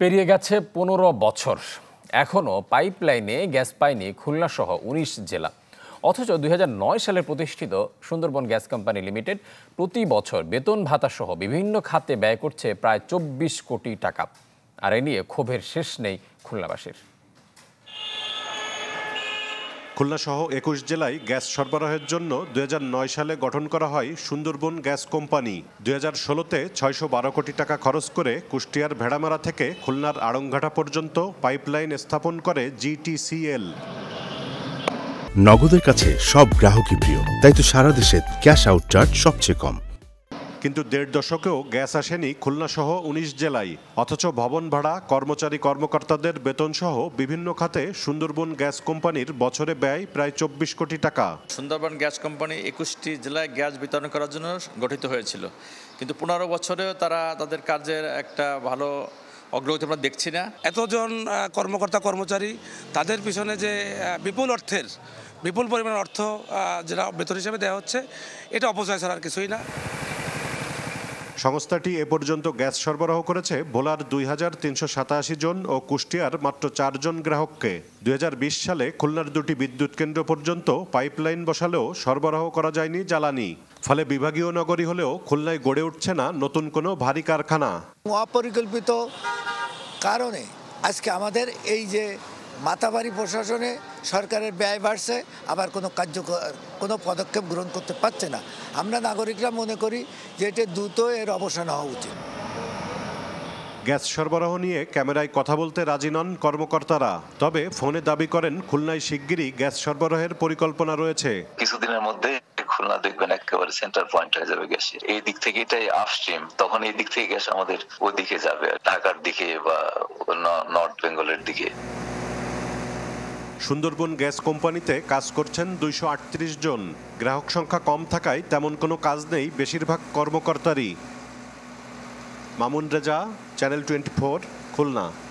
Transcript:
পেরিয়ে গেছে পনেরো বছর এখনও পাইপলাইনে গ্যাস পায়নি খুলনাসহ উনিশ জেলা অথচ দুই সালে প্রতিষ্ঠিত সুন্দরবন গ্যাস কোম্পানি লিমিটেড প্রতি বছর বেতন ভাতাসহ বিভিন্ন খাতে ব্যয় করছে প্রায় চব্বিশ কোটি টাকা আর এ নিয়ে ক্ষোভের শেষ নেই খুলনাবাসীর খুলনাসহ একুশ জেলায় গ্যাস সরবরাহের জন্য দু সালে গঠন করা হয় সুন্দরবন গ্যাস কোম্পানি দু হাজার ষোলোতে ছয়শো বারো কোটি টাকা খরচ করে কুষ্টিয়ার ভেড়ামারা থেকে খুলনার আড়ংঘাটা পর্যন্ত পাইপলাইন স্থাপন করে জিটিসিএল নগদের কাছে সব গ্রাহকই প্রিয় তাই তো সারা দেশে ক্যাশ আউট চার্জ সবচেয়ে কম কিন্তু দেড় দশকেও গ্যাস আসেনি খুলনাসহ উনিশ জেলায় অথচ ভবন ভাড়া কর্মচারী কর্মকর্তাদের বেতনসহ বিভিন্ন খাতে সুন্দরবন গ্যাস কোম্পানির বছরে ব্যয় প্রায় চব্বিশ কোটি টাকা সুন্দরবন গ্যাস কোম্পানি একুশটি জেলায় গ্যাস বিতরণ করার জন্য গঠিত হয়েছিল কিন্তু পনেরো বছরেও তারা তাদের কাজের একটা ভালো অগ্রগতি আমরা দেখছি না এতজন কর্মকর্তা কর্মচারী তাদের পিছনে যে বিপুল অর্থের বিপুল পরিমাণ অর্থ যেটা বেতন হিসেবে দেওয়া হচ্ছে এটা অপচয় ছাড়া আর কিছুই না সংস্থাটি এ পর্যন্ত গ্যাস সরবরাহ করেছে বোলার দুই জন ও কুষ্টিয়ার মাত্র চারজন গ্রাহককে দুই সালে খুলনার দুটি বিদ্যুৎ কেন্দ্র পর্যন্ত পাইপলাইন বসালেও সরবরাহ করা যায়নি জ্বালানি ফলে বিভাগীয় নগরী হলেও খুলনায় গড়ে উঠছে না নতুন কোনো ভারী কারখানা অপরিকল্পিত কারণে আজকে আমাদের এই যে মাতাবাড়ি প্রশাসনে সরকারের ব্যয় বাড়ছে আবার কোনো কার্যকর কোনো পদক্ষেপ গ্রহণ করতে পারছে না আমরা নাগরিকরা মনে করি যে এটা দ্রুত এর অবসান হওয়া উচিত গ্যাস সরবরাহ নিয়ে ক্যামেরায় কথা বলতে রাজি নন কর্মকর্তারা তবে ফোনে দাবি করেন খুলনায় শিগগিরই গ্যাস সরবরাহের পরিকল্পনা রয়েছে কিছুদিনের মধ্যে খুলনা দেখবেন একেবারে সেন্টার পয়েন্ট হয়ে যাবে গ্যাসের এই দিক থেকে এটাই আপস্ট্রিম তখন এই দিক থেকে গ্যাস আমাদের ওই দিকে যাবে ঢাকার দিকে বা নর্থ বেঙ্গলের দিকে সুন্দরবন গ্যাস কোম্পানিতে কাজ করছেন দুইশো জন গ্রাহক সংখ্যা কম থাকায় তেমন কোনো কাজ নেই বেশিরভাগ কর্মকর্তারই মামুন রেজা চ্যানেল টোয়েন্টি খুলনা